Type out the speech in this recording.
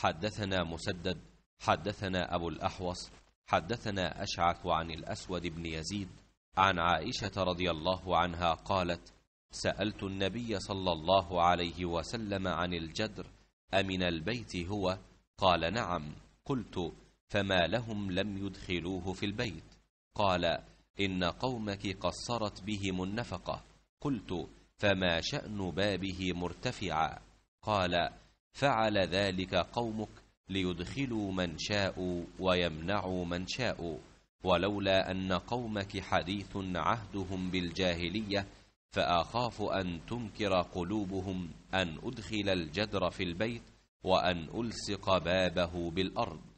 حدثنا مسدد حدثنا أبو الأحوص حدثنا أشعث عن الأسود بن يزيد عن عائشة رضي الله عنها قالت سألت النبي صلى الله عليه وسلم عن الجدر أمن البيت هو؟ قال نعم قلت فما لهم لم يدخلوه في البيت قال إن قومك قصرت بهم النفقة قلت فما شأن بابه مرتفعا قال فعل ذلك قومك ليدخلوا من شاءوا ويمنعوا من شاءوا ولولا أن قومك حديث عهدهم بالجاهلية فأخاف أن تنكر قلوبهم أن أدخل الجدر في البيت وأن ألصق بابه بالأرض